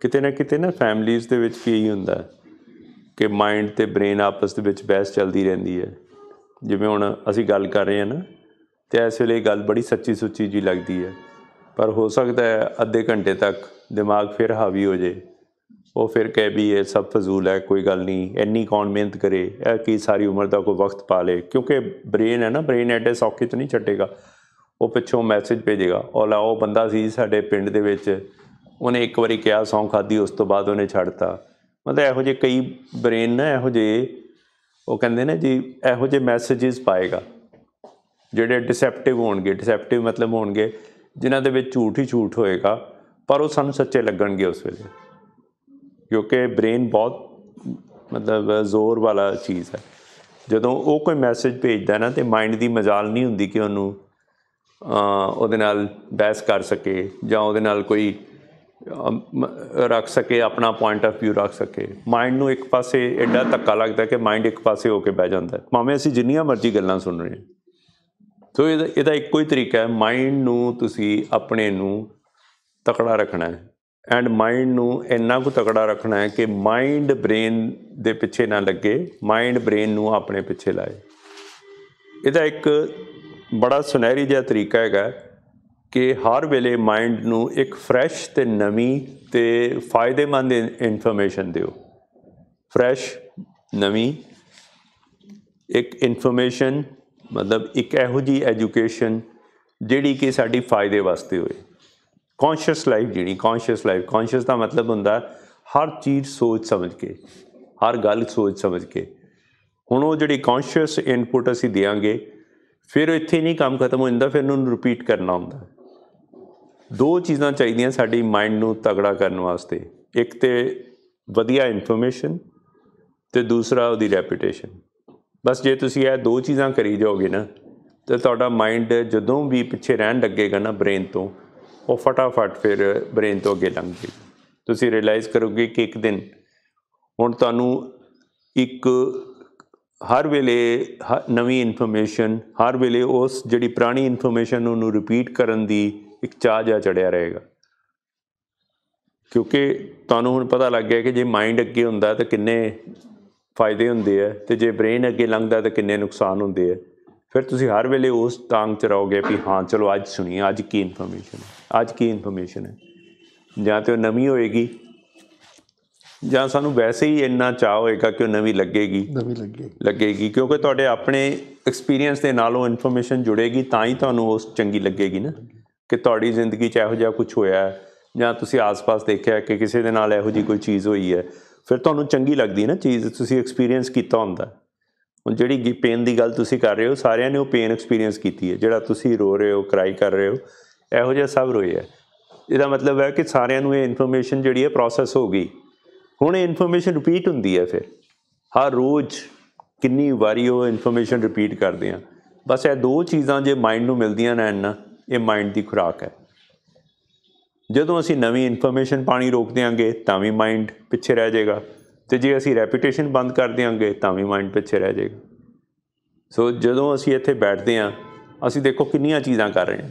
ਕਿਤੇ ਨਾ ਕਿਤੇ ਨਾ ਫੈਮਲੀਆਂ ਦੇ ਵਿੱਚ ਕੀ ਹੁੰਦਾ ਕਿ ਮਾਈਂਡ ਤੇ ਬ੍ਰੇਨ ਆਪਸ ਦੇ ਵਿੱਚ ਬਹਿਸ ਚੱਲਦੀ ਰਹਿੰਦੀ ਹੈ ਜਿਵੇਂ ਹੁਣ ਅਸੀਂ ਗੱਲ ਕਰ ਰਹੇ ਹਾਂ ਨਾ ਤੇ ਐਸੇ ਲਈ ਗੱਲ ਬੜੀ ਸੱਚੀ ਸੁੱਚੀ ਜੀ ਲੱਗਦੀ ਹੈ ਪਰ ਹੋ ਸਕਦਾ ਹੈ ਅੱਧੇ ਘੰਟੇ ਤੱਕ ਦਿਮਾਗ ਫਿਰ ਹਾਵੀ ਹੋ ਜੇ ਉਹ ਫਿਰ ਕਹਿ ਵੀ ਇਹ ਸਭ ਫਜ਼ੂਲ ਹੈ ਕੋਈ ਗੱਲ ਨਹੀਂ ਇੰਨੀ ਕੌਣ ਮਿਹਨਤ ਕਰੇ ਇਹ ਕੀ ਸਾਰੀ ਉਮਰ ਦਾ ਕੋਈ ਵਕਤ ਪਾ ਲੇ ਕਿਉਂਕਿ ਬ੍ਰੇਨ ਹੈ ਨਾ ਬ੍ਰੇਨ ਐਡੇ ਸੌਕੇ 'ਚ ਨਹੀਂ ਛੱਡੇਗਾ ਉਹ ਪਿੱਛੋਂ ਮੈਸੇਜ ਭੇਜੇਗਾ ਉਹ ਲਾਓ ਬੰਦਾ ਸੀ ਸਾਡੇ ਪਿੰਡ ਦੇ ਵਿੱਚ ਉਹਨੇ ਇੱਕ ਵਾਰੀ ਕਿਹਾ ਸੌਂ ਖਾਦੀ ਉਸ ਤੋਂ ਬਾਅਦ ਉਹਨੇ ਛੱਡਤਾ ਮਤਲਬ ਇਹੋ ਜਿਹੇ ਕਈ ਬ੍ਰੇਨ ਨਾ ਇਹੋ ਜਿਹੇ ਉਹ ਕਹਿੰਦੇ ਨੇ ਜੀ ਇਹੋ ਜਿਹੇ ਮੈਸੇजेस ਪਾਏਗਾ ਜਿਹੜੇ ਡਿਸੈਪਟਿਵ ਹੋਣਗੇ ਡਿਸੈਪਟਿਵ ਮਤਲਬ ਹੋਣਗੇ ਜਿਨ੍ਹਾਂ ਦੇ ਵਿੱਚ ਝੂਠ ਹੀ ਝੂਠ ਹੋਏਗਾ ਪਰ ਉਹ ਸਾਨੂੰ ਸੱਚੇ ਲੱਗਣਗੇ ਉਸ ਵੇਲੇ ਕਿਉਂਕਿ ਬ੍ਰੇਨ ਬਹੁਤ ਮਤਲਬ ਜ਼ੋਰ ਵਾਲਾ ਚੀਜ਼ ਹੈ ਜਦੋਂ ਉਹ ਕੋਈ ਮੈਸੇਜ ਭੇਜਦਾ ਨਾ ਤੇ ਮਾਈਂਡ ਦੀ ਮਜਾਲ ਨਹੀਂ ਹੁੰਦੀ ਕਿ ਉਹਨੂੰ ਉਹਦੇ ਨਾਲ ਬਹਿਸ ਕਰ ਸਕੇ ਜਾਂ ਉਹਦੇ ਨਾਲ ਕੋਈ ਰੱਖ ਸਕੇ ਆਪਣਾ ਪੁਆਇੰਟ ਆਫ View ਰੱਖ ਸਕੇ ਮਾਈਂਡ ਨੂੰ ਇੱਕ ਪਾਸੇ ਐਡਾ ਧੱਕਾ ਲੱਗਦਾ ਕਿ ਮਾਈਂਡ ਇੱਕ ਪਾਸੇ ਹੋ ਕੇ ਬਹਿ ਜਾਂਦਾ ਭਾਵੇਂ ਅਸੀਂ ਜਿੰਨੀਆਂ ਮਰਜ਼ੀ ਗੱਲਾਂ ਸੁਣ ਰਹੇ ਹਾਂ ਸੋ ਇਹਦਾ ਇਹਦਾ ਇੱਕੋ ਹੀ ਤਰੀਕਾ ਹੈ ਮਾਈਂਡ ਨੂੰ ਤੁਸੀਂ ਆਪਣੇ ਨੂੰ ਤਕੜਾ ਰੱਖਣਾ ਹੈ ਐਂਡ ਮਾਈਂਡ ਨੂੰ ਇੰਨਾ ਕੁ ਤਕੜਾ ਰੱਖਣਾ ਹੈ ਕਿ ਮਾਈਂਡ ਬ੍ਰੇਨ ਦੇ ਪਿੱਛੇ ਨਾ ਲੱਗੇ ਮਾਈਂਡ ਬ੍ਰੇਨ ਨੂੰ ਆਪਣੇ ਪਿੱਛੇ ਲਾਏ ਇਹਦਾ ਇੱਕ ਬੜਾ ਸੁਨਹਿਰੀ ਜਿਹਾ ਤਰੀਕਾ ਹੈਗਾ ਕਿ ਹਰ ਵੇਲੇ ਮਾਈਂਡ ਨੂੰ ਇੱਕ ਫਰੈਸ਼ ਤੇ ਨਵੀਂ ਤੇ ਫਾਇਦੇਮੰਦ ਇਨਫੋਰਮੇਸ਼ਨ ਦਿਓ ਫਰੈਸ਼ ਨਵੀਂ ਇੱਕ ਇਨਫੋਰਮੇਸ਼ਨ ਮਤਲਬ ਇੱਕ ਇਹੋ ਜੀ ਐਜੂਕੇਸ਼ਨ ਜਿਹੜੀ ਕਿ ਸਾਡੀ ਫਾਇਦੇ ਵਾਸਤੇ ਹੋਏ ਕੌਨਸ਼ੀਅਸ ਲਾਈਫ ਜਿਹੜੀ ਕੌਨਸ਼ੀਅਸ ਲਾਈਫ ਕੌਨਸ਼ੀਅਸ ਦਾ ਮਤਲਬ ਹੁੰਦਾ ਹਰ ਚੀਜ਼ ਸੋਚ ਸਮਝ ਕੇ ਹਰ ਗੱਲ ਸੋਚ ਸਮਝ ਕੇ ਹੁਣ ਉਹ ਜਿਹੜੀ ਕੌਨਸ਼ੀਅਸ ਇਨਪੁਟ ਅਸੀਂ ਦੇਾਂਗੇ ਫਿਰ ਇੱਥੇ ਨਹੀਂ ਕੰਮ ਖਤਮ ਹੁੰਦਾ ਫਿਰ ਉਹਨੂੰ ਰਿਪੀਟ ਕਰਨਾ ਹੁੰਦਾ ਦੋ ਚੀਜ਼ਾਂ ਚਾਹੀਦੀਆਂ ਸਾਡੀ ਮਾਈਂਡ ਨੂੰ ਤਗੜਾ ਕਰਨ ਵਾਸਤੇ ਇੱਕ ਤੇ ਵਧੀਆ ਇਨਫੋਰਮੇਸ਼ਨ ਤੇ ਦੂਸਰਾ ਉਹਦੀ ਰੈਪਿਊਟੇਸ਼ਨ ਬਸ ਜੇ ਤੁਸੀਂ ਇਹ ਦੋ ਚੀਜ਼ਾਂ ਕਰੀ ਜਾਓਗੇ ਨਾ ਤੇ ਤੁਹਾਡਾ ਮਾਈਂਡ ਜਦੋਂ ਵੀ ਪਿੱਛੇ ਰਹਿਣ ਲੱਗੇਗਾ ਨਾ ਬ੍ਰੇਨ ਤੋਂ ਉਹ ਫਟਾਫਟ ਫਿਰ ਬ੍ਰੇਨ ਤੋਂ ਅੱਗੇ ਲੰਘ ਜੇ ਤੁਸੀਂ ਰਿਅਲਾਈਜ਼ ਕਰੋਗੇ ਕਿ ਇੱਕ ਦਿਨ ਹੁਣ ਤੁਹਾਨੂੰ ਇੱਕ ਹਰ ਵੇਲੇ ਨਵੀਂ ਇਨਫੋਰਮੇਸ਼ਨ ਹਰ ਵੇਲੇ ਉਸ ਜਿਹੜੀ ਪੁਰਾਣੀ ਇਨਫੋਰਮੇਸ਼ਨ ਨੂੰ ਰਿਪੀਟ ਕਰਨ ਦੀ ਇੱਕ ਚਾਹ ਜਿਹਾ ਚੜਿਆ ਰਹੇਗਾ ਕਿਉਂਕਿ ਤੁਹਾਨੂੰ ਹੁਣ ਪਤਾ ਲੱਗ ਗਿਆ ਕਿ ਜੇ ਮਾਈਂਡ ਅੱਗੇ ਹੁੰਦਾ ਤਾਂ ਕਿੰਨੇ ਫਾਇਦੇ ਹੁੰਦੇ ਆ ਤੇ ਜੇ ਬ੍ਰੇਨ ਅੱਗੇ ਲੰਘਦਾ ਤਾਂ ਕਿੰਨੇ ਨੁਕਸਾਨ ਹੁੰਦੇ ਆ ਫਿਰ ਤੁਸੀਂ ਹਰ ਵੇਲੇ ਉਸ ਤਾਂਗ ਚ ਰਹੋਗੇ ਵੀ ਹਾਂ ਚਲੋ ਅੱਜ ਸੁਣੀਏ ਅੱਜ ਕੀ ਇਨਫੋਰਮੇਸ਼ਨ ਹੈ ਅੱਜ ਕੀ ਇਨਫੋਰਮੇਸ਼ਨ ਹੈ ਜਾਂ ਤੇ ਉਹ ਨਵੀਂ ਹੋਏਗੀ ਜਾਂ ਸਾਨੂੰ ਵੈਸੇ ਹੀ ਇੰਨਾ ਚਾਹ ਹੋਏਗਾ ਕਿ ਉਹ ਨਵੀਂ ਲੱਗੇਗੀ ਨਵੀਂ ਲੱਗੇਗੀ ਲੱਗੇਗੀ ਕਿਉਂਕਿ ਤੁਹਾਡੇ ਆਪਣੇ ਐਕਸਪੀਰੀਅੰਸ ਦੇ ਨਾਲ ਉਹ ਇਨਫੋਰਮੇਸ਼ਨ ਜੁੜੇਗੀ ਤਾਂ ਹੀ ਤੁਹਾਨੂੰ ਉਸ ਚੰਗੀ ਲੱਗੇਗੀ ਨਾ ਕਿ ਤੁਹਾਡੀ ਜ਼ਿੰਦਗੀ 'ਚ ਇਹੋ ਜਿਹਾ ਕੁਝ ਹੋਇਆ ਹੈ ਜਾਂ ਤੁਸੀਂ ਆਸ-ਪਾਸ ਦੇਖਿਆ ਕਿ ਕਿਸੇ ਦੇ ਨਾਲ ਇਹੋ ਜੀ ਕੋਈ ਚੀਜ਼ ਹੋਈ ਹੈ ਫਿਰ ਤੁਹਾਨੂੰ ਚੰਗੀ ਲੱਗਦੀ ਹੈ ਨਾ ਚੀਜ਼ ਤੁਸੀਂ ਐਕਸਪੀਰੀਅੰਸ ਕੀਤਾ ਹੁੰਦਾ ਹੁਣ ਜਿਹੜੀ ਪੇਨ ਦੀ ਗੱਲ ਤੁਸੀਂ ਕਰ ਰਹੇ ਹੋ ਸਾਰਿਆਂ ਨੇ ਉਹ ਪੇਨ ਐਕਸਪੀਰੀਅੰਸ ਕੀਤੀ ਹੈ ਜਿਹੜਾ ਤੁਸੀਂ ਰੋ ਰਹੇ ਹੋ ਕਰਾਈ ਕਰ ਰਹੇ ਹੋ ਇਹੋ ਜਿਹਾ ਸਭ ਰੋਇਆ ਇਹਦਾ ਮਤਲਬ ਹੈ ਕਿ ਸਾਰਿਆਂ ਨੂੰ ਇਹ ਇਨਫੋਰਮੇਸ਼ਨ ਜਿਹੜੀ ਹੈ ਪ੍ਰੋਸੈਸ ਹੋ ਗਈ ਹੁਣ ਇਹ ਇਨਫੋਰਮੇਸ਼ਨ ਰਿਪੀਟ ਹੁੰਦੀ ਹੈ ਫਿਰ ਹਰ ਰੋਜ਼ ਕਿੰਨੀ ਵਾਰੀ ਉਹ ਇਨਫੋਰਮੇਸ਼ਨ ਰਿਪੀਟ ਕਰਦੇ ਆ ਬਸ ਇਹ ਦੋ ਚੀਜ਼ਾਂ ਜੇ ਮਾਈਂਡ ਨੂੰ ਮਿਲਦੀਆਂ ਨੇ ਨਾ ਇਹ ਮਾਈਂਡ ਦੀ ਖੁਰਾਕ ਹੈ ਜਦੋਂ ਅਸੀਂ ਨਵੀਂ ਇਨਫੋਰਮੇਸ਼ਨ ਪਾਣੀ ਰੋਕ ਦੇਾਂਗੇ ਤਾਂ ਵੀ ਮਾਈਂਡ ਪਿੱਛੇ ਰਹਿ ਜਾਏਗਾ ਤੇ ਜੇ ਅਸੀਂ ਰੈਪੀਟੇਸ਼ਨ ਬੰਦ ਕਰ ਦੇਾਂਗੇ ਤਾਂ ਵੀ ਮਾਈਂਡ ਪਿੱਛੇ ਰਹਿ ਜਾਏਗਾ ਸੋ ਜਦੋਂ ਅਸੀਂ ਇੱਥੇ ਬੈਠਦੇ ਆਂ ਅਸੀਂ ਦੇਖੋ ਕਿੰਨੀਆਂ ਚੀਜ਼ਾਂ ਕਰ ਰਹੇ ਹਾਂ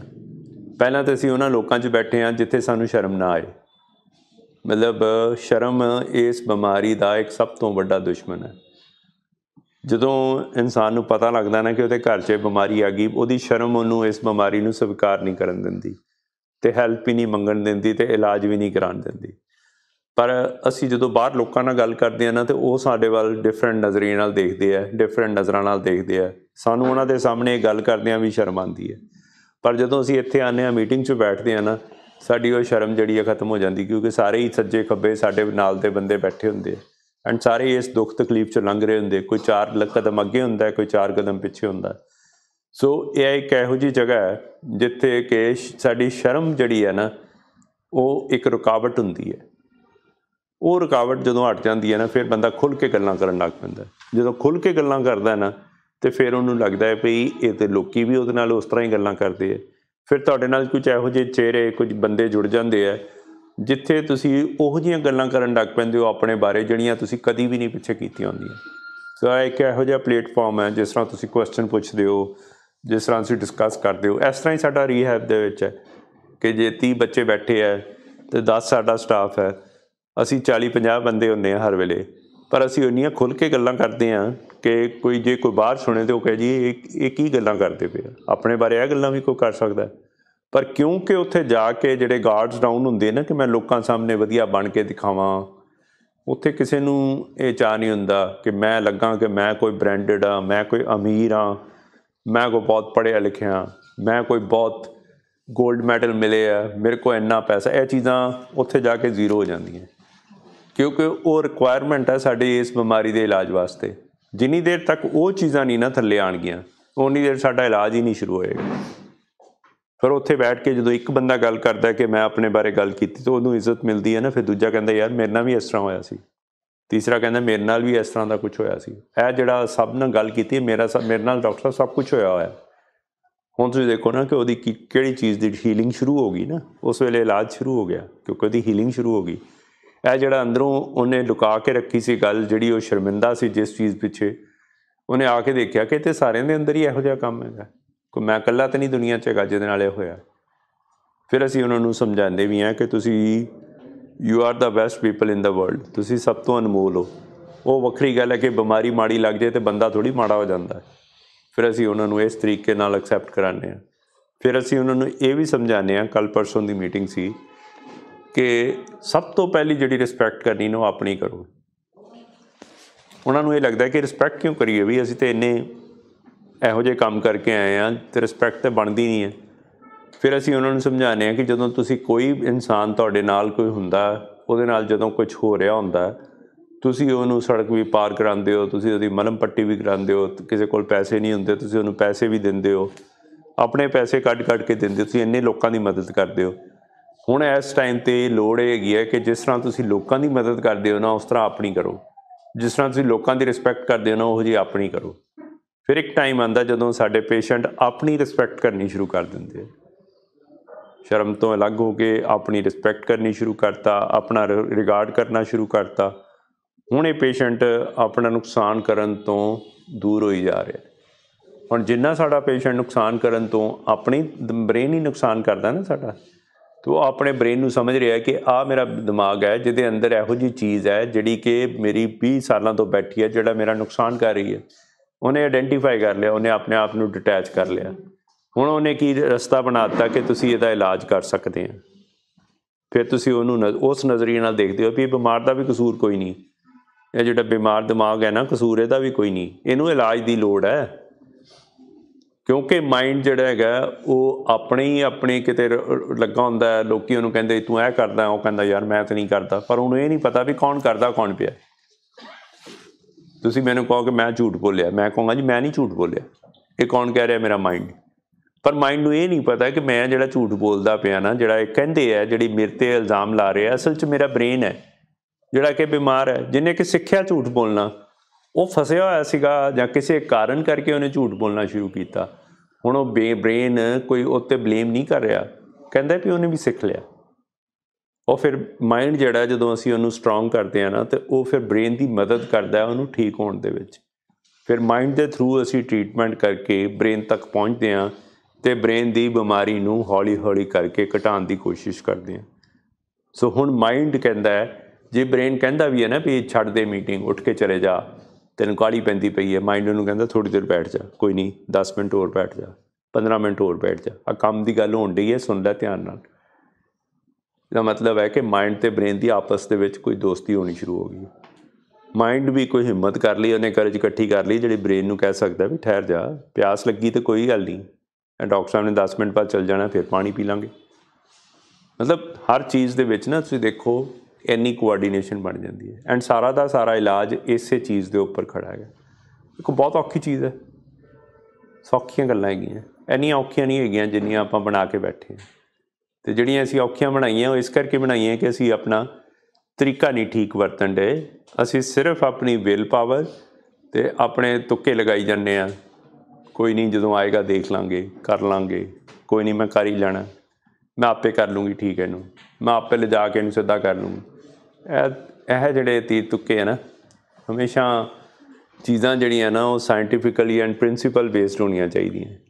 ਪਹਿਲਾਂ ਤਾਂ ਅਸੀਂ ਉਹਨਾਂ ਲੋਕਾਂ 'ਚ ਬੈਠੇ ਆਂ ਜਿੱਥੇ ਸਾਨੂੰ ਸ਼ਰਮ ਨਾ ਆਏ ਮਤਲਬ ਸ਼ਰਮ ਇਸ ਬਿਮਾਰੀ ਦਾ ਇੱਕ ਸਭ ਤੋਂ ਵੱਡਾ ਦੁਸ਼ਮਣ ਹੈ ਜਦੋਂ ਇਨਸਾਨ ਨੂੰ ਪਤਾ ਲੱਗਦਾ ਨਾ ਕਿ ਉਹਦੇ ਘਰ 'ਚ ਬਿਮਾਰੀ ਆ ਗਈ ਉਹਦੀ ਸ਼ਰਮ ਉਹਨੂੰ ਇਸ ਬਿਮਾਰੀ ਨੂੰ ਸਵੀਕਾਰ ਨਹੀਂ ਕਰਨ ਦਿੰਦੀ ਤੇ ਹੈਲਪ ਹੀ ਨਹੀਂ ਮੰਗਣ ਦਿੰਦੀ ਤੇ ਇਲਾਜ ਵੀ ਨਹੀਂ ਕਰਾਉਣ ਦਿੰਦੀ ਪਰ ਅਸੀਂ ਜਦੋਂ ਬਾਹਰ ਲੋਕਾਂ ਨਾਲ ਗੱਲ ਕਰਦੇ ਆ ਨਾ ਤੇ ਉਹ ਸਾਡੇ ਵੱਲ ਡਿਫਰੈਂਟ ਨਜ਼ਰੀਏ ਨਾਲ ਦੇਖਦੇ ਆ ਡਿਫਰੈਂਟ ਨਜ਼ਰਾਂ ਨਾਲ ਦੇਖਦੇ ਆ ਸਾਨੂੰ ਉਹਨਾਂ ਦੇ ਸਾਹਮਣੇ ਗੱਲ ਕਰਦੇ ਆ ਵੀ ਸ਼ਰਮ ਆਉਂਦੀ ਹੈ ਪਰ ਜਦੋਂ ਅਸੀਂ ਇੱਥੇ ਆਨੇ ਆ ਮੀਟਿੰਗ 'ਚ ਬੈਠਦੇ ਆ ਨਾ ਸਾਡੀ ਉਹ ਸ਼ਰਮ ਜਿਹੜੀ ਆ ਖਤਮ ਹੋ ਜਾਂਦੀ ਕਿਉਂਕਿ ਸਾਰੇ ਹੀ ਸੱਜੇ ਖੱਬੇ ਸਾਡੇ ਨਾਲ ਦੇ ਬੰਦੇ ਬੈਠੇ ਹੁੰਦੇ ਆ ਐਂਡ ਸਾਰੇ ਇਸ ਦੁੱਖ ਤਕਲੀਫ ਚੋਂ ਲੰਘ ਰਹੇ ਹੁੰਦੇ ਕੋਈ ਚਾਰ ਕਦਮ ਅੱਗੇ ਹੁੰਦਾ ਕੋਈ ਚਾਰ ਕਦਮ ਪਿੱਛੇ ਹੁੰਦਾ ਸੋ ਇਹ ਇੱਕ ਇਹੋ ਜੀ ਜਗ੍ਹਾ ਹੈ ਜਿੱਥੇ ਕਿ ਸਾਡੀ ਸ਼ਰਮ ਜਿਹੜੀ ਹੈ ਨਾ ਉਹ ਇੱਕ ਰੁਕਾਵਟ ਹੁੰਦੀ ਹੈ ਉਹ ਰੁਕਾਵਟ ਜਦੋਂ ਹਟ ਜਾਂਦੀ ਹੈ ਨਾ ਫਿਰ ਬੰਦਾ ਖੁੱਲ ਕੇ ਗੱਲਾਂ ਕਰਨ ਲੱਗ ਪੈਂਦਾ ਜਦੋਂ ਖੁੱਲ ਕੇ ਗੱਲਾਂ ਕਰਦਾ ਨਾ ਤੇ ਫਿਰ ਉਹਨੂੰ ਲੱਗਦਾ ਹੈ ਭਈ ਇਹ ਤੇ ਲੋਕੀ ਵੀ ਉਹਦੇ ਨਾਲ ਉਸ ਤਰ੍ਹਾਂ ਹੀ ਗੱਲਾਂ ਕਰਦੇ ਆ ਫਿਰ ਤੁਹਾਡੇ ਨਾਲ ਕੁਝ ਇਹੋ ਜਿਹੇ ਚਿਹਰੇ ਕੁਝ ਬੰਦੇ ਜੁੜ ਜਾਂਦੇ ਆ ਜਿੱਥੇ ਤੁਸੀਂ ਉਹ ਜੀਆਂ ਗੱਲਾਂ ਕਰਨ ਲੱਗ ਪੈਂਦੇ ਹੋ ਆਪਣੇ ਬਾਰੇ ਜਿਹੜੀਆਂ ਤੁਸੀਂ ਕਦੀ ਵੀ ਨਹੀਂ ਪਿੱਛੇ ਕੀਤੀਆਂ ਹੁੰਦੀਆਂ ਸੋ ਇਹ ਇੱਕ ਇਹੋ ਜਿਹਾ ਪਲੇਟਫਾਰਮ ਹੈ ਜਿਸ ਤਰ੍ਹਾਂ ਤੁਸੀਂ ਕੁਐਸਚਨ ਪੁੱਛਦੇ ਹੋ ਜਿਸ ਤਰ੍ਹਾਂ ਅਸੀਂ ਡਿਸਕਸ ਕਰਦੇ ਹੋ ਇਸ ਤਰ੍ਹਾਂ ਹੀ ਸਾਡਾ ਰੀਹੈਬ ਦੇ ਵਿੱਚ ਹੈ ਕਿ ਜੇ 30 ਬੱਚੇ ਬੈਠੇ ਆ ਤੇ 10 ਸਾਡਾ ਸਟਾਫ ਹੈ ਅਸੀਂ 40 50 ਬੰਦੇ ਹੁੰਨੇ ਆ ਹਰ ਵੇਲੇ ਪਰ ਅਸੀਂ ਉਹਨੀਆਂ ਖੁੱਲ ਕੇ ਗੱਲਾਂ ਕਰਦੇ ਆ ਕਿ ਕੋਈ ਜੇ ਕੋਈ ਬਾਹਰ ਸੁਣੇ ਤੇ ਉਹ ਕਹੇ ਜੀ ਇਹ ਇਹ ਕੀ ਗੱਲਾਂ ਕਰਦੇ ਪਏ ਆਪਣੇ ਬਾਰੇ ਇਹ ਗੱਲਾਂ ਵੀ ਕੋਈ ਕਰ ਸਕਦਾ ਹੈ ਪਰ ਕਿਉਂਕਿ ਉੱਥੇ ਜਾ ਕੇ ਜਿਹੜੇ ਗਾਰਡਸ ਡਾਊਨ ਹੁੰਦੇ ਨੇ ਕਿ ਮੈਂ ਲੋਕਾਂ ਸਾਹਮਣੇ ਵਧੀਆ ਬਣ ਕੇ ਦਿਖਾਵਾਂ ਉੱਥੇ ਕਿਸੇ ਨੂੰ ਇਹ ਚਾਹ ਨਹੀਂ ਹੁੰਦਾ ਕਿ ਮੈਂ ਲੱਗਾ ਕਿ ਮੈਂ ਕੋਈ ਬ੍ਰਾਂਡਡ ਆ ਮੈਂ ਕੋਈ ਅਮੀਰ ਆ ਮੈਂ ਕੋ ਬਹੁਤ ਪੜ੍ਹਿਆ ਲਿਖਿਆ ਮੈਂ ਕੋਈ ਬਹੁਤ 골ਡ ਮੈਡਲ ਮਿਲੇ ਆ ਮੇਰੇ ਕੋ ਇੰਨਾ ਪੈਸਾ ਇਹ ਚੀਜ਼ਾਂ ਉੱਥੇ ਜਾ ਕੇ ਜ਼ੀਰੋ ਹੋ ਜਾਂਦੀਆਂ ਕਿਉਂਕਿ ਉਹ ਰਿਕੁਆਇਰਮੈਂਟ ਹੈ ਸਾਡੇ ਇਸ ਬਿਮਾਰੀ ਦੇ ਇਲਾਜ ਵਾਸਤੇ ਜਿੰਨੀ ਦੇਰ ਤੱਕ ਉਹ ਚੀਜ਼ਾਂ ਨਹੀਂ ਨਾ ਥੱਲੇ ਆਣਗੀਆਂ ਉਨੀ ਦੇਰ ਸਾਡਾ ਇਲਾਜ ਹੀ ਨਹੀਂ ਸ਼ੁਰੂ ਹੋਏਗਾ ਫਿਰ ਉੱਥੇ ਬੈਠ ਕੇ ਜਦੋਂ ਇੱਕ ਬੰਦਾ ਗੱਲ ਕਰਦਾ ਕਿ ਮੈਂ ਆਪਣੇ ਬਾਰੇ ਗੱਲ ਕੀਤੀ ਤਾਂ ਉਹਨੂੰ ਇੱਜ਼ਤ ਮਿਲਦੀ ਹੈ ਨਾ ਫਿਰ ਦੂਜਾ ਕਹਿੰਦਾ ਯਾਰ ਮੇਰੇ ਨਾਲ ਵੀ ਇਸ ਤਰ੍ਹਾਂ ਹੋਇਆ ਸੀ ਤੀਸਰਾ ਕਹਿੰਦਾ ਮੇਰੇ ਨਾਲ ਵੀ ਇਸ ਤਰ੍ਹਾਂ ਦਾ ਕੁਝ ਹੋਇਆ ਸੀ ਇਹ ਜਿਹੜਾ ਸਭ ਨਾਲ ਗੱਲ ਕੀਤੀ ਮੇਰਾ ਸਭ ਮੇਰੇ ਨਾਲ ਡਾਕਟਰ ਸਭ ਕੁਝ ਹੋਇਆ ਹੋਇਆ ਹੁਣ ਤੁਸੀਂ ਦੇਖੋ ਨਾ ਕਿ ਉਹਦੀ ਕਿਹੜੀ ਚੀਜ਼ ਦੀ ਹੀਲਿੰਗ ਸ਼ੁਰੂ ਹੋ ਗਈ ਨਾ ਉਸ ਵੇਲੇ ਇਲਾਜ ਸ਼ੁਰੂ ਹੋ ਗਿਆ ਕਿਉਂਕਿ ਉਹਦੀ ਹੀਲਿੰਗ ਸ਼ੁਰੂ ਹੋ ਗਈ ਇਹ ਜਿਹੜਾ ਅੰਦਰੋਂ ਉਹਨੇ ਲੁਕਾ ਕੇ ਰੱਖੀ ਸੀ ਗੱਲ ਜਿਹੜੀ ਉਹ ਸ਼ਰਮਿੰਦਾ ਸੀ ਜਿਸ ਚੀਜ਼ ਪਿੱਛੇ ਉਹਨੇ ਆ ਕੇ ਦੇਖਿਆ ਕਿ ਤੇ ਸਾਰਿਆਂ ਦੇ ਅੰਦਰ ਹੀ ਇਹੋ ਜਿਹਾ ਕੰਮ ਹੈਗਾ ਕੋ ਮੈਂ ਇਕੱਲਾ ਤਾਂ ਨਹੀਂ ਦੁਨੀਆ 'ਚ ਹੈਗਾ ਜਿਹਦੇ ਨਾਲ ਇਹ ਹੋਇਆ ਫਿਰ ਅਸੀਂ ਉਹਨਾਂ ਨੂੰ ਸਮਝਾਉਂਦੇ ਵੀ ਆ ਕਿ ਤੁਸੀਂ you are the best people in the world ਤੁਸੀਂ ਸਭ ਤੋਂ ਅਨਮੋਲ ਹੋ ਉਹ ਵੱਖਰੀ ਗੱਲ ਹੈ ਕਿ ਬਿਮਾਰੀ ਮਾੜੀ ਲੱਗ ਜਾਏ ਤੇ ਬੰਦਾ ਥੋੜੀ ਮਾੜਾ ਹੋ ਜਾਂਦਾ ਫਿਰ ਅਸੀਂ ਉਹਨਾਂ ਨੂੰ ਇਸ ਤਰੀਕੇ ਨਾਲ ਐਕਸੈਪਟ ਕਰਾਉਂਦੇ ਆ ਫਿਰ ਅਸੀਂ ਉਹਨਾਂ ਨੂੰ ਇਹ ਵੀ ਸਮਝਾਉਂਦੇ ਆ ਕੱਲ ਪਰਸੋਂ ਦੀ ਮੀਟਿੰਗ ਸੀ ਕਿ ਸਭ ਤੋਂ ਪਹਿਲੀ ਜਿਹੜੀ ਰਿਸਪੈਕਟ ਕਰਨੀ ਨੂੰ ਆਪਣੀ ਕਰੋ ਉਹਨਾਂ ਨੂੰ ਇਹ ਲੱਗਦਾ ਕਿ ਰਿਸਪੈਕਟ ਕਿਉਂ ਕਰੀਏ ਵੀ ਅਸੀਂ ਤੇ ਇੰਨੇ ਇਹੋ ਜਿਹੇ ਕੰਮ ਕਰਕੇ ਆਏ ਆ ਤੇ ਰਿਸਪੈਕਟ ਤੇ ਬਣਦੀ ਨਹੀਂ ਹੈ ਫਿਰ ਅਸੀਂ ਉਹਨਾਂ ਨੂੰ ਸਮਝਾਉਂਦੇ ਆ ਕਿ ਜਦੋਂ ਤੁਸੀਂ ਕੋਈ ਇਨਸਾਨ ਤੁਹਾਡੇ ਨਾਲ ਕੋਈ ਹੁੰਦਾ ਉਹਦੇ ਨਾਲ ਜਦੋਂ ਕੁਝ ਹੋ ਰਿਹਾ ਹੁੰਦਾ ਤੁਸੀਂ ਉਹਨੂੰ ਸੜਕ ਵੀ ਪਾਰ ਕਰਾਉਂਦੇ ਹੋ ਤੁਸੀਂ ਉਹਦੀ ਮਲਮ ਪੱਟੀ ਵੀ ਕਰਾਉਂਦੇ ਹੋ ਕਿਸੇ ਕੋਲ ਪੈਸੇ ਨਹੀਂ ਹੁੰਦੇ ਤੁਸੀਂ ਉਹਨੂੰ ਪੈਸੇ ਵੀ ਦਿੰਦੇ ਹੋ ਆਪਣੇ ਪੈਸੇ ਕੱਢ-ਕੱਢ ਕੇ ਦਿੰਦੇ ਤੁਸੀਂ ਇੰਨੇ ਲੋਕਾਂ ਦੀ ਮਦਦ ਕਰਦੇ ਹੋ ਹੁਣ ਇਸ ਟਾਈਮ ਤੇ ਲੋੜ ਹੈਗੀ ਹੈ ਕਿ ਜਿਸ ਤਰ੍ਹਾਂ ਤੁਸੀਂ ਲੋਕਾਂ ਦੀ ਮਦਦ ਕਰਦੇ ਹੋ ਨਾ ਉਸ ਤਰ੍ਹਾਂ ਆਪਣੀ ਕਰੋ ਜਿਸ ਤਰ੍ਹਾਂ ਤੁਸੀਂ ਲੋਕਾਂ ਦੀ ਰਿਸਪੈਕਟ ਕਰਦੇ ਹੋ ਨਾ ਉਹ ਜੀ ਆਪਣੀ ਕਰੋ ਫਿਰ ਇੱਕ ਟਾਈਮ ਆਂਦਾ ਜਦੋਂ ਸਾਡੇ ਪੇਸ਼ੈਂਟ ਆਪਣੀ ਰਿਸਪੈਕਟ ਕਰਨੀ ਸ਼ੁਰੂ ਕਰ ਦਿੰਦੇ ਆ ਸ਼ਰਮ ਤੋਂ ਅਲੱਗ ਹੋ ਕੇ ਆਪਣੀ ਰਿਸਪੈਕਟ ਕਰਨੀ ਸ਼ੁਰੂ ਕਰਤਾ ਆਪਣਾ ਰਿਗਾਰਡ ਕਰਨਾ ਸ਼ੁਰੂ ਕਰਤਾ ਹੁਣ ਇਹ ਪੇਸ਼ੈਂਟ ਆਪਣਾ ਨੁਕਸਾਨ ਕਰਨ ਤੋਂ ਦੂਰ ਹੋਈ ਜਾ ਰਿਹਾ ਹੁਣ ਜਿੰਨਾ ਸਾਡਾ ਪੇਸ਼ੈਂਟ ਨੁਕਸਾਨ ਕਰਨ ਤੋਂ ਆਪਣੀ ਬ੍ਰੇਨ ਹੀ ਨੁਕਸਾਨ ਕਰਦਾ ਨਾ ਸਾਡਾ ਤੋ ਆਪਣੇ ਬ੍ਰੇਨ ਨੂੰ ਸਮਝ ਰਿਹਾ ਕਿ ਆ ਮੇਰਾ ਦਿਮਾਗ ਹੈ ਜਿਹਦੇ ਅੰਦਰ ਇਹੋ ਜੀ ਚੀਜ਼ ਹੈ ਜਿਹੜੀ ਕਿ ਮੇਰੀ 20 ਸਾਲਾਂ ਤੋਂ ਬੈਠੀ ਹੈ ਜਿਹੜਾ ਮੇਰਾ ਨੁਕਸਾਨ ਕਰ ਰਹੀ ਹੈ ਉਹਨੇ ਆਇਡੈਂਟੀਫਾਈ ਕਰ ਲਿਆ ਉਹਨੇ ਆਪਣੇ ਆਪ ਨੂੰ ਡਿਟੈਚ ਕਰ ਲਿਆ ਹੁਣ ਉਹਨੇ ਕੀ ਰਸਤਾ ਬਣਾ ਦਿੱਤਾ ਕਿ ਤੁਸੀਂ ਇਹਦਾ ਇਲਾਜ ਕਰ ਸਕਦੇ ਆ ਫਿਰ ਤੁਸੀਂ ਉਹਨੂੰ ਉਸ ਨਜ਼ਰੀਏ ਨਾਲ ਦੇਖਦੇ ਹੋ ਵੀ ਬਿਮਾਰ ਦਾ ਵੀ ਕਸੂਰ ਕੋਈ ਨਹੀਂ ਇਹ ਜਿਹੜਾ ਬਿਮਾਰ ਦਿਮਾਗ ਹੈ ਨਾ ਕਸੂਰ ਇਹਦਾ ਵੀ ਕੋਈ ਨਹੀਂ ਇਹਨੂੰ ਇਲਾਜ ਦੀ ਲੋੜ ਹੈ ਕਿਉਂਕਿ ਮਾਈਂਡ ਜਿਹੜਾ ਹੈਗਾ ਉਹ ਆਪਣੇ ਹੀ ਆਪਣੇ ਕਿਤੇ ਲੱਗਾ ਹੁੰਦਾ ਲੋਕੀ ਉਹਨੂੰ ਕਹਿੰਦੇ ਤੂੰ ਇਹ ਕਰਦਾ ਉਹ ਕਹਿੰਦਾ ਯਾਰ ਮੈਂ ਤਾਂ ਨਹੀਂ ਕਰਦਾ ਪਰ ਉਹਨੂੰ ਇਹ ਨਹੀਂ ਪਤਾ ਵੀ ਕੌਣ ਕਰਦਾ ਕੌਣ ਪਿਆ ਤੁਸੀਂ ਮੈਨੂੰ ਕਹੋ ਕਿ ਮੈਂ ਝੂਠ ਬੋਲਿਆ ਮੈਂ ਕਹਾਂਗਾ ਜੀ ਮੈਂ ਨਹੀਂ ਝੂਠ ਬੋਲਿਆ ਇਹ ਕੌਣ ਕਹਿ ਰਿਹਾ ਮੇਰਾ ਮਾਈਂਡ ਪਰ ਮਾਈਂਡ ਨੂੰ ਇਹ ਨਹੀਂ ਪਤਾ ਕਿ ਮੈਂ ਜਿਹੜਾ ਝੂਠ ਬੋਲਦਾ ਪਿਆ ਨਾ ਜਿਹੜਾ ਇਹ ਕਹਿੰਦੇ ਆ ਜਿਹੜੀ ਮੇਰੇ ਤੇ ਇਲਜ਼ਾਮ ਲਾ ਰਹੇ ਆ ਅਸਲ 'ਚ ਮੇਰਾ ਬ੍ਰੇਨ ਹੈ ਜਿਹੜਾ ਕਿ ਬਿਮਾਰ ਹੈ ਜਿਨੇ ਕਿ ਸਿੱਖਿਆ ਝੂਠ ਬੋਲਣਾ ਉਹ ਫਸਿਆ ਹੋਇਆ ਸੀਗਾ ਜਾਂ ਕਿਸੇ ਕਾਰਨ ਕਰਕੇ ਉਹਨੇ ਝੂਠ ਬੋਲਣਾ ਸ਼ੁਰੂ ਕੀਤਾ ਹੁਣ ਉਹ ਬ੍ਰੇਨ ਕੋਈ ਉੱਤੇ ਬਲੇਮ ਨਹੀਂ ਕਰ ਰਿਹਾ ਕਹਿੰਦਾ ਵੀ ਉਹਨੇ ਵੀ ਸਿੱਖ ਲਿਆ ਉਹ ਫਿਰ ਮਾਈਂਡ ਜਿਹੜਾ ਜਦੋਂ ਅਸੀਂ ਉਹਨੂੰ ਸਟਰੋਂਗ ਕਰਦੇ ਆ ਨਾ ਤੇ ਉਹ ਫਿਰ ਬ੍ਰੇਨ ਦੀ ਮਦਦ ਕਰਦਾ ਹੈ ਉਹਨੂੰ ਠੀਕ ਹੋਣ ਦੇ ਵਿੱਚ ਫਿਰ ਮਾਈਂਡ ਦੇ ਥਰੂ ਅਸੀਂ ਟ੍ਰੀਟਮੈਂਟ ਕਰਕੇ ਬ੍ਰੇਨ ਤੱਕ ਪਹੁੰਚਦੇ ਆ ਤੇ ਬ੍ਰੇਨ ਦੀ ਬਿਮਾਰੀ ਨੂੰ ਹੌਲੀ-ਹੌਲੀ ਕਰਕੇ ਘਟਾਉਣ ਦੀ ਕੋਸ਼ਿਸ਼ ਕਰਦੇ ਆ ਸੋ ਹੁਣ ਮਾਈਂਡ ਕਹਿੰਦਾ ਹੈ ਜੇ ਬ੍ਰੇਨ ਕਹਿੰਦਾ ਵੀ ਹੈ ਨਾ ਵੀ ਛੱਡ ਦੇ ਮੀਟਿੰਗ ਉੱਠ ਕੇ ਚਲੇ ਜਾ ਤੈਨੂੰ ਕਾਲੀ ਪੈਂਦੀ ਪਈ ਹੈ ਮਾਈਂਡ ਨੂੰ ਕਹਿੰਦਾ ਥੋੜੀ ਦੇਰ ਬੈਠ ਜਾ ਕੋਈ ਨਹੀਂ 10 ਮਿੰਟ ਹੋਰ ਬੈਠ ਜਾ 15 ਮਿੰਟ ਹੋਰ ਬੈਠ ਜਾ ਆ ਕੰਮ ਦੀ ਗੱਲ ਹੋਣ ਦੀ ਹੈ ਸੁਣ ਲੈ ਧਿਆਨ ਨਾਲ ਦਾ ਮਤਲਬ ਹੈ ਕਿ ਮਾਈਂਡ ਤੇ ਬ੍ਰੇਨ ਦੀ ਆਪਸ ਦੇ ਵਿੱਚ ਕੋਈ ਦੋਸਤੀ ਹੋਣੀ ਸ਼ੁਰੂ ਹੋ ਗਈ ਮਾਈਂਡ ਵੀ ਕੋਈ ਹਿੰਮਤ ਕਰ ਲਈ ਉਹਨੇ ਕਰਜ ਇਕੱਠੀ ਕਰ ਲਈ ਜਿਹੜੀ ਬ੍ਰੇਨ ਨੂੰ ਕਹਿ ਸਕਦਾ ਵੀ ਠਹਿਰ ਜਾ ਪਿਆਸ ਲੱਗੀ ਤੇ ਕੋਈ ਗੱਲ ਨਹੀਂ ਡਾਕਟਰ ਸਾਹਿਬ ਨੇ 10 ਮਿੰਟ ਬਾਅਦ ਚੱਲ ਜਾਣਾ ਫਿਰ ਪਾਣੀ ਪੀ ਲਾਂਗੇ ਮਤਲਬ ਹਰ ਚੀਜ਼ ਦੇ ਵਿੱਚ ਨਾ ਤੁਸੀਂ ਦੇਖੋ ਐਨੀ ਕੋਆਰਡੀਨੇਸ਼ਨ ਬਣ ਜਾਂਦੀ ਹੈ ਐਂਡ ਸਾਰਾ ਦਾ ਸਾਰਾ ਇਲਾਜ ਇਸੇ ਚੀਜ਼ ਦੇ ਉੱਪਰ ਖੜਾ ਹੈਗਾ ਇੱਕ ਬਹੁਤ ਔਖੀ ਚੀਜ਼ ਹੈ ਸੌਖੀਆਂ ਗੱਲਾਂ ਹੈਗੀਆਂ ਐਨੀ ਔਖੀਆਂ ਨਹੀਂ ਹੈਗੀਆਂ ਜਿੰਨੀਆਂ ਆਪਾਂ ਬਣਾ ਕੇ ਬੈਠੇ ਹਾਂ ਤੇ ਜਿਹੜੀਆਂ ਅਸੀਂ ਔਖੀਆਂ ਬਣਾਈਆਂ ਉਹ ਇਸ ਕਰਕੇ ਬਣਾਈਆਂ ਕਿ ਅਸੀਂ ਆਪਣਾ ਤਰੀਕਾ ਨਹੀਂ ਠੀਕ ਵਰਤਣ ਦੇ ਅਸੀਂ ਸਿਰਫ ਆਪਣੀ ਵਿਲ ਪਾਵਰ ਤੇ ਆਪਣੇ ਤੁੱਕੇ ਲਗਾਈ ਜਾਂਦੇ ਆ ਕੋਈ ਨਹੀਂ ਜਦੋਂ ਆਏਗਾ ਦੇਖ ਲਾਂਗੇ ਕਰ ਲਾਂਗੇ ਕੋਈ ਨਹੀਂ ਮੈਂ ਕਰ ਹੀ ਲੈਣਾ ਮੈਂ ਆਪੇ ਕਰ ਲੂੰਗੀ ਠੀਕ ਇਹਨੂੰ ਮੈਂ ਆਪੇ ਲਿਜਾ ਕੇ ਇਹਨੂੰ ਸਿੱਧਾ ਕਰ ਲੂੰਗੀ ਇਹ ਇਹ ਜਿਹੜੇ ਤੀ ਤੁੱਕੇ ਆ ਨਾ ਹਮੇਸ਼ਾ ਚੀਜ਼ਾਂ ਜਿਹੜੀਆਂ ਨਾ ਉਹ ਸਾਇੰਟੀਫਿਕਲੀ ਐਂਡ ਪ੍ਰਿੰਸੀਪਲ ਬੇਸਡ ਹੋਣੀਆਂ ਚਾਹੀਦੀਆਂ